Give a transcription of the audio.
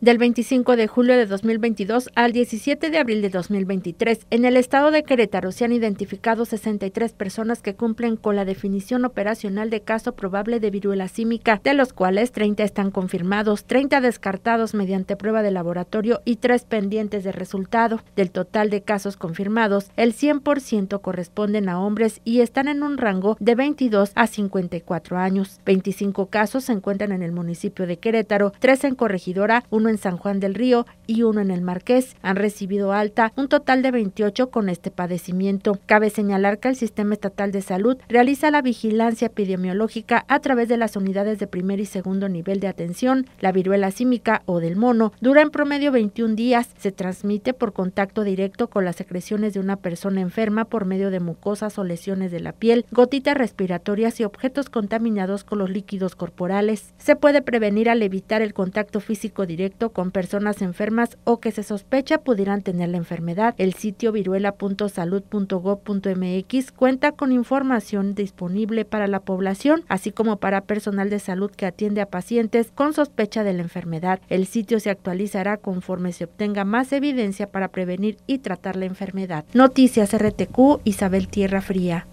del 25 de julio de 2022 al 17 de abril de 2023, en el estado de Querétaro se han identificado 63 personas que cumplen con la definición operacional de caso probable de viruela símica, de los cuales 30 están confirmados, 30 descartados mediante prueba de laboratorio y 3 pendientes de resultado. Del total de casos confirmados, el 100% corresponden a hombres y están en un rango de 22 a 54 años. 25 casos se encuentran en el municipio de Querétaro, 3 en Corregidora, 1 en San Juan del Río y uno en el Marqués. Han recibido alta un total de 28 con este padecimiento. Cabe señalar que el Sistema Estatal de Salud realiza la vigilancia epidemiológica a través de las unidades de primer y segundo nivel de atención. La viruela símica o del mono dura en promedio 21 días. Se transmite por contacto directo con las secreciones de una persona enferma por medio de mucosas o lesiones de la piel, gotitas respiratorias y objetos contaminados con los líquidos corporales. Se puede prevenir al evitar el contacto físico directo con personas enfermas o que se sospecha pudieran tener la enfermedad. El sitio viruela.salud.gov.mx cuenta con información disponible para la población, así como para personal de salud que atiende a pacientes con sospecha de la enfermedad. El sitio se actualizará conforme se obtenga más evidencia para prevenir y tratar la enfermedad. Noticias RTQ, Isabel Tierra Fría.